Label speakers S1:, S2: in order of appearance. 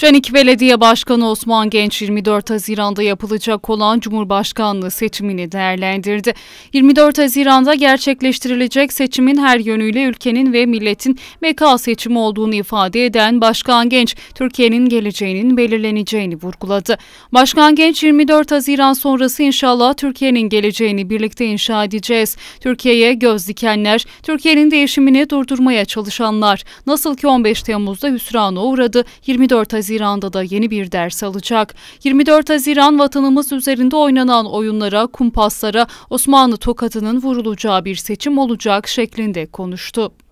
S1: Canik Belediye Başkanı Osman Genç 24 Haziran'da yapılacak olan Cumhurbaşkanlığı seçimini değerlendirdi. 24 Haziran'da gerçekleştirilecek seçimin her yönüyle ülkenin ve milletin MK seçimi olduğunu ifade eden Başkan Genç, Türkiye'nin geleceğinin belirleneceğini vurguladı. Başkan Genç 24 Haziran sonrası inşallah Türkiye'nin geleceğini birlikte inşa edeceğiz. Türkiye'ye göz dikenler, Türkiye'nin değişimini durdurmaya çalışanlar, nasıl ki 15 Temmuz'da hüsrana uğradı, 24 Haziran Haziran'da da yeni bir ders alacak. 24 Haziran vatanımız üzerinde oynanan oyunlara, kumpaslara Osmanlı tokatının vurulacağı bir seçim olacak şeklinde konuştu.